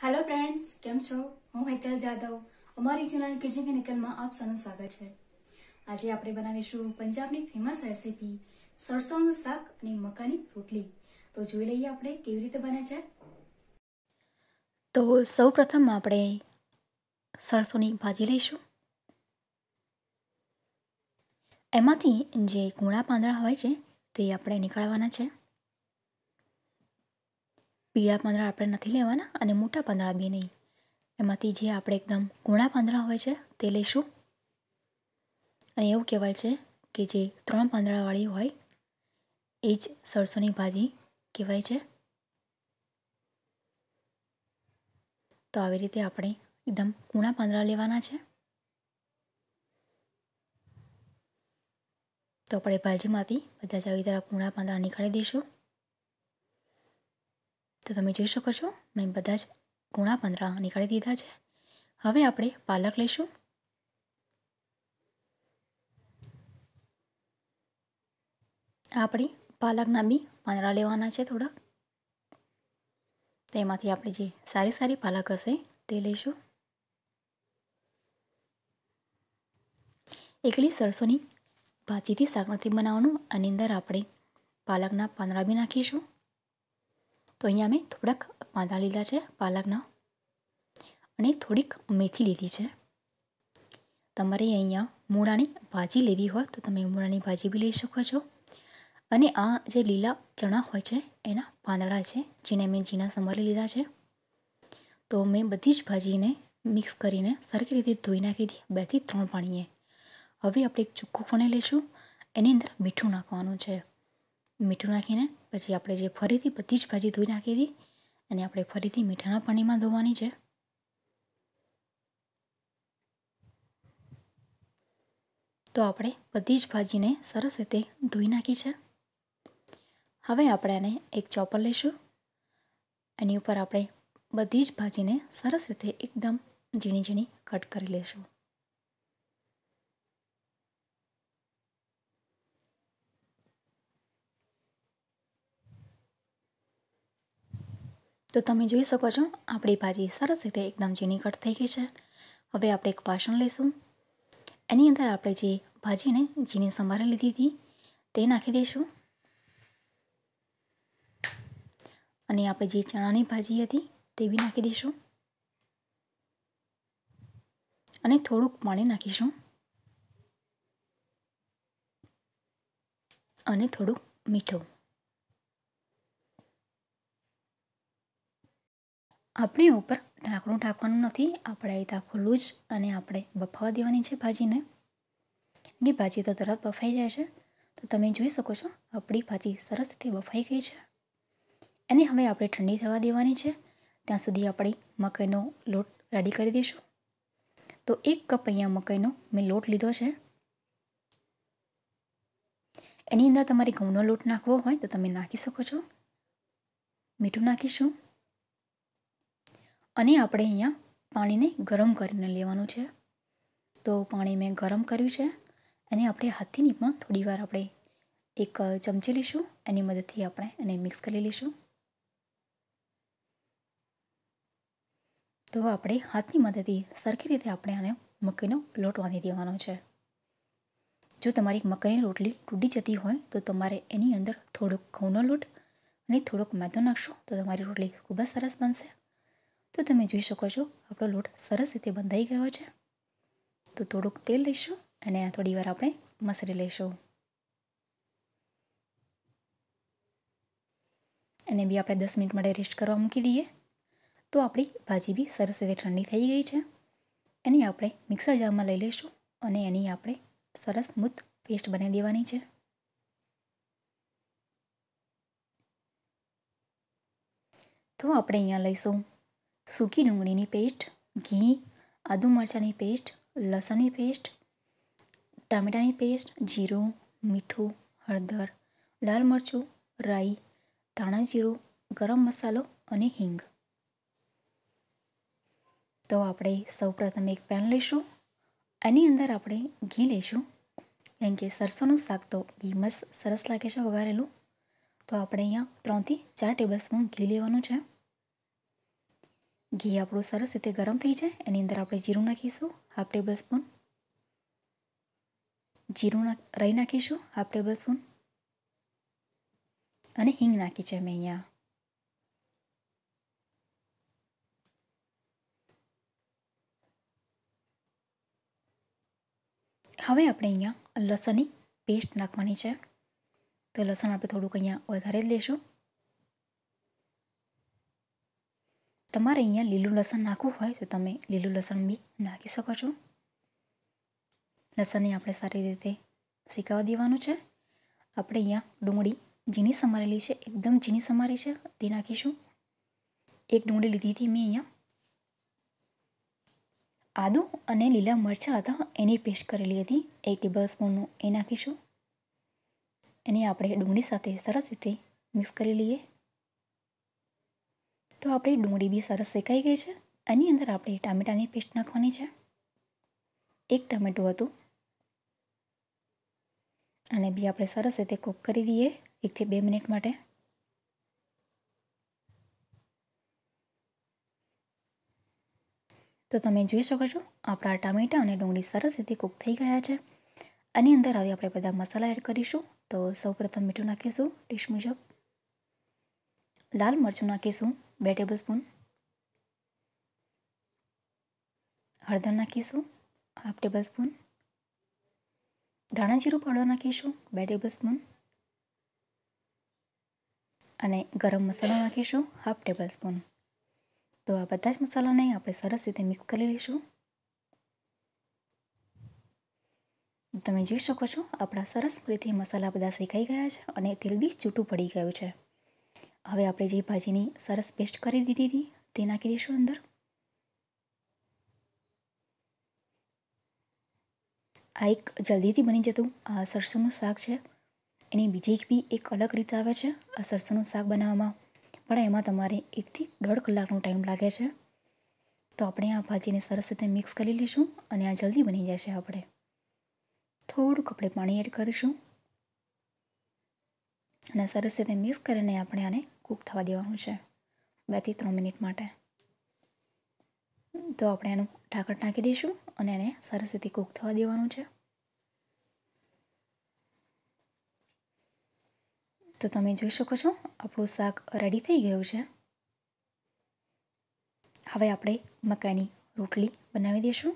hello friends કેમ છો હું હેતલ જાદવ અમારી ચેનલ કિચન નિકલમાં આપ સૌનું સ્વાગત છે આજે આપણે બનાવીશું પંજાબની ફેમસ રેસીપી સરસોનું શાક અને મકાની રોટલી તો જોઈ લઈએ આપણે કેવી રીતે બને છે તો સૌ આપણે સરસોની ભાજી લઈશું એમાંથી જે કૂણા પાંદડા હોય છે તે આપણે નીકળવાના છે પીળા પાંદડા આપણે નથી લેવાના અને મોટા પાંદડા બી નહીં એમાંથી જે આપણે એકદમ કૂણા પાંદડા હોય છે તે લઈશું અને એવું કહેવાય છે કે જે ત્રણ પાંદડાવાળી હોય એ જ સરસોની ભાજી કહેવાય છે તો આવી રીતે આપણે એકદમ કૂણા પાંદડા લેવાના છે તો આપણે ભાજીમાંથી બધા જ આવી રીતે કૂણા પાંદડા નીકળી દઈશું તો તમે જોઈ શકો છો મેં બધા જ ગુણા પાંદડા નીકાળી દીધા છે હવે આપણે પાલક લઈશું આપણે પાલકના બી પાંદડા લેવાના છે થોડા તેમાંથી આપણે જે સારી સારી પાલક હશે તે લઈશું એકલી સરસોની ભાજીથી શાક બનાવવાનું અને અંદર આપણે પાલકના પાંદડા બી નાખીશું તો અહીંયા મેં થોડાક પાંદડા લીધા છે પાલકના અને થોડીક મેથી લીધી છે તમારે અહીંયા મૂળાની ભાજી લેવી હોય તો તમે મૂળાની ભાજી બી લઈ શકો છો અને આ જે લીલા ચણા હોય છે એના પાંદડા છે જેને મેં ઝીણા સંભાળી લીધા છે તો મેં બધી જ ભાજીને મિક્સ કરીને સરખી રીતે ધોઈ નાખી હતી બેથી ત્રણ પાણીએ હવે આપણે એક ચૂક્કું પણ લઈશું એની અંદર મીઠું નાખવાનું છે મીઠું નાખીને પછી આપણે જે ફરીથી બધી જ ભાજી ધોઈ નાખી હતી એને આપણે ફરીથી મીઠાના પાણીમાં ધોવાની છે તો આપણે બધી જ ભાજીને સરસ રીતે ધોઈ નાખી છે હવે આપણે આને એક ચોપર લઈશું એની ઉપર આપણે બધી જ ભાજીને સરસ રીતે એકદમ ઝીણી ઝીણી કટ કરી લઈશું તો તમે જોઈ શકો છો આપણી ભાજી સરસ રીતે એકદમ ઝીણી કટ થઈ ગઈ છે હવે આપણે એક વાસણ લઈશું એની અંદર આપણે જે ભાજીને ઝીણી સંભાળી લીધી હતી તે નાખી દઈશું અને આપણે જે ચણાની ભાજી હતી તે બી નાખી દઈશું અને થોડુંક પાણી નાખીશું અને થોડુંક મીઠું આપણી ઉપર ઢાંકણું ઢાંકવાનું નથી આપણે એ તાવ ખુલ્લું જ અને આપણે બફાવા દેવાની છે ભાજીને એ ભાજી તો તરત બફાઈ જાય છે તો તમે જોઈ શકો છો આપણી ભાજી સરસ રીતે બફાઈ ગઈ છે એને હવે આપણે ઠંડી થવા દેવાની છે ત્યાં સુધી આપણે મકાઈનો લોટ રેડી કરી દઈશું તો એક કપ અહીંયા મકાઈનો મેં લોટ લીધો છે એની અંદર તમારે ઘઉંનો લોટ નાખવો હોય તો તમે નાખી શકો છો મીઠું નાખીશું અને આપણે અહીંયા પાણીને ગરમ કરીને લેવાનું છે તો પાણી મેં ગરમ કર્યું છે અને આપણે હાથેની પણ થોડીવાર આપણે એક ચમચી લઈશું એની મદદથી આપણે એને મિક્સ કરી લઈશું તો આપણે હાથની મદદથી સરખી રીતે આપણે આને મકાઈનો લોટ બાંધી દેવાનો છે જો તમારી મકાઈની રોટલી તૂટી જતી હોય તો તમારે એની અંદર થોડોક ઘઉંનો લોટ અને થોડોક મેદો નાખશો તો તમારી રોટલી ખૂબ જ સરસ બનશે તો તમે જોઈ શકો છો આપણો લોટ સરસ રીતે બંધાઈ ગયો છે તો થોડુંક તેલ લઈશું અને થોડી વાર આપણે મસળી લઈશું અને બી આપણે દસ મિનિટ માટે રેસ્ટ કરવા મૂકી દઈએ તો આપણી ભાજી બી સરસ રીતે ઠંડી થઈ ગઈ છે એની આપણે મિક્સર જારમાં લઈ લઈશું અને એની આપણે સરસ મૂત પેસ્ટ બનાવી દેવાની છે તો આપણે અહીંયા લઈશું સૂકી ડુંગળીની પેસ્ટ ઘી આદુ મરચાંની પેસ્ટ લસણની પેસ્ટ ટામેટાંની પેસ્ટ જીરું મીઠું હળદર લાલ મરચું રાઈ ધાણા જીરું ગરમ મસાલો અને હિંગ તો આપણે સૌ પ્રથમ એક પેન લઈશું એની અંદર આપણે ઘી લઈશું કેમ કે સરસોનું શાક તો ઘી ઘીમાં સરસ લાગે છે વઘારેલું તો આપણે અહીંયા ત્રણથી ચાર ટેબલ સ્પૂન ઘી લેવાનું છે ઘી આપણું સરસ રીતે ગરમ થઈ જાય એની અંદર આપણે જીરું નાખીશું હાફ ટેબલ સ્પૂન જીરું નાખ રહી નાખીશું હાફ ટેબલ સ્પૂન અને હિંગ નાખી છે મેં અહીંયા હવે આપણે અહીંયા લસણની પેસ્ટ નાખવાની છે તો લસણ આપણે થોડુંક અહીંયા વધારે જ લેશું તમારે અહીંયા લીલું લસણ નાખવું હોય તો તમે લીલું લસણ બી નાખી શકો છો લસણને આપણે સારી રીતે શેકાવા દેવાનું છે આપણે અહીંયા ડુંગળી ઝીણી સમારેલી છે એકદમ ઝીણી સમારી છે તે નાખીશું એક ડુંગળી લીધી હતી મેં અહીંયા આદું અને લીલા મરચાં હતા એની પેસ્ટ કરેલી હતી એક ટેબલ સ્પૂનનું એ નાખીશું એને આપણે ડુંગળી સાથે સરસ રીતે મિક્સ કરી લઈએ તો આપણી ડુંગળી બી સરસ શેકાઈ ગઈ છે એની અંદર આપણે ટામેટાની પેસ્ટ નાખવાની છે એક ટામેટું હતું અને બી આપણે સરસ રીતે કૂક કરી દઈએ એકથી બે મિનિટ માટે તો તમે જોઈ શકો છો આપણા ટામેટા અને ડુંગળી સરસ રીતે કૂક થઈ ગયા છે આની અંદર હવે આપણે બધા મસાલા એડ કરીશું તો સૌપ્રથમ મીઠું નાખીશું ડીશ મુજબ લાલ મરચું નાખીશું બે ટેબલ સ્પૂન હળદર નાખીશું હાફ ટેબલ સ્પૂન ધાણા જીરું પાવડર નાખીશું બે ટેબલ સ્પૂન અને ગરમ મસાલો નાખીશું હાફ ટેબલ સ્પૂન તો આ બધા જ મસાલાને આપણે સરસ રીતે મિક્સ કરી લઈશું તમે જોઈ શકો છો આપણા સરસ રીતે મસાલા બધા શેકાઈ ગયા છે અને તેલ બી છૂટું પડી ગયું છે હવે આપણે જે ભાજીની સરસ પેસ્ટ કરી દીધી હતી તે નાખી દઈશું અંદર આ એક જલ્દીથી બની જતું સરસોનું શાક છે એની બીજી બી એક અલગ રીત આવે છે આ સરસોનું શાક બનાવવામાં પણ એમાં તમારે એકથી દોઢ કલાકનો ટાઈમ લાગે છે તો આપણે આ ભાજીને સરસ રીતે મિક્સ કરી લઈશું અને આ જલ્દી બની જશે આપણે થોડુંક આપણે પાણી એડ કરીશું અને સરસ રીતે મિક્સ કરીને આપણે આને કૂક થવા દેવાનું છે બેથી ત્રણ મિનિટ માટે તો આપણે એનું ઢાંકણ નાખી દઈશું અને એને સરસ રીતે કૂક થવા દેવાનું છે તો તમે જોઈ શકો છો આપણું શાક રેડી થઈ ગયું છે હવે આપણે મકાઈની રોટલી બનાવી દઈશું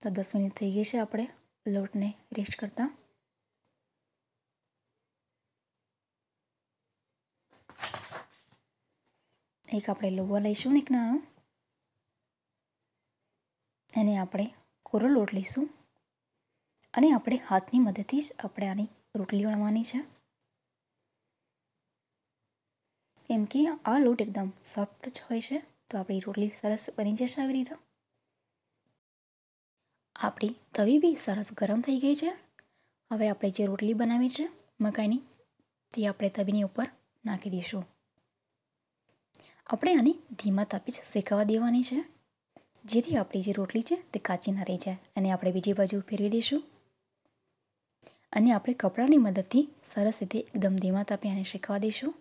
તો દસ મિનિટ થઈ ગઈ છે આપણે લોટને રેસ્ટ કરતાં એક આપણે લોવા લઈશું એક નાનો એને આપણે કોરો લોટ લઈશું અને આપણે હાથની મદદથી જ આપણે આની રોટલી વણવાની છે કેમ કે આ લોટ એકદમ સોફ્ટ જ હોય છે તો આપણી રોટલી સરસ બની જશે આવી રીતે આપણી તવી બી સરસ ગરમ થઈ ગઈ છે હવે આપણે જે રોટલી બનાવી છે મકાઈની તે આપણે તવીની ઉપર નાખી દઈશું આપણે આને ધીમા તાપી જ શેકાવા દેવાની છે જેથી આપણી જે રોટલી છે તે કાચી ના રહી જાય અને આપણે બીજી બાજુ ફેરવી દઈશું અને આપણે કપડાની મદદથી સરસ રીતે એકદમ ધીમા તાપે આને શેકવા દઈશું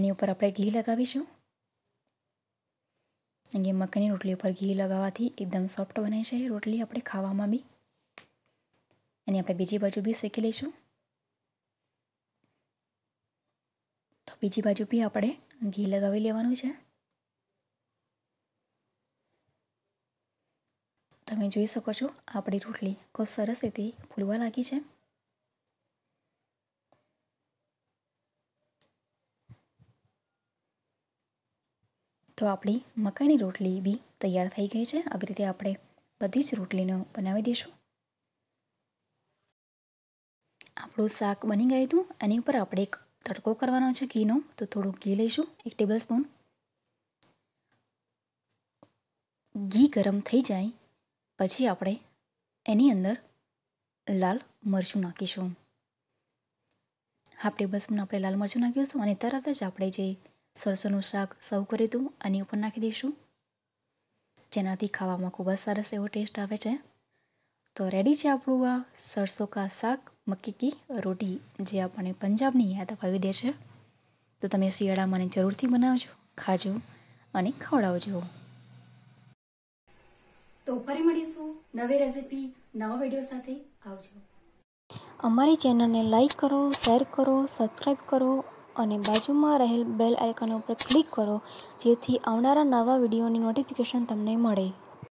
એની ઉપર આપણે ઘી લગાવીશું અને મકાની રોટલી ઉપર ઘી લગાવવાથી એકદમ સોફ્ટ બને છે રોટલી આપણે ખાવામાં બી અને આપણે બીજી બાજુ બી શેકી લઈશું તો બીજી બાજુ બી આપણે ઘી લગાવી લેવાનું છે તમે જોઈ શકો છો આપણી રોટલી ખૂબ સરસ રીતે ફૂલવા લાગી છે તો આપણી મકાઈની રોટલી બી તૈયાર થઈ ગઈ છે આવી રીતે આપણે બધી જ રોટલીનો બનાવી દઈશું આપણું શાક બની ગયું હતું એની ઉપર આપણે એક તડકો કરવાનો છે ઘીનો તો થોડું ઘી લઈશું એક ટેબલ સ્પૂન ઘી ગરમ થઈ જાય પછી આપણે એની અંદર લાલ મરચું નાખીશું હાફ ટેબલ સ્પૂન આપણે લાલ મરચું નાખ્યું હતું અને તરત જ આપણે જે સરસોનું શાક સર્વ કરી હતું એની ઉપર નાખી દઈશું જેનાથી ખાવામાં ખૂબ જ સરસ એવો ટેસ્ટ આવે છે તો રેડી છે આપણું આ સરસો કા શાક મક્કી કી રોટી જે આપણને પંજાબની યાદ અપાવી દેશે તો તમે શિયાળામાં જરૂરથી બનાવજો ખાજો અને ખવડાવજો તો ફરી મળીશું નવી રેસીપી નવા વિડીયો સાથે આવજો અમારી ચેનલને લાઈક કરો શેર કરો સબસ્ક્રાઈબ કરો અને બાજુમાં રહેલ બેલ આઇકન ઉપર ક્લિક કરો જેથી આવનારા નવા વિડીયોની નોટિફિકેશન તમને મળે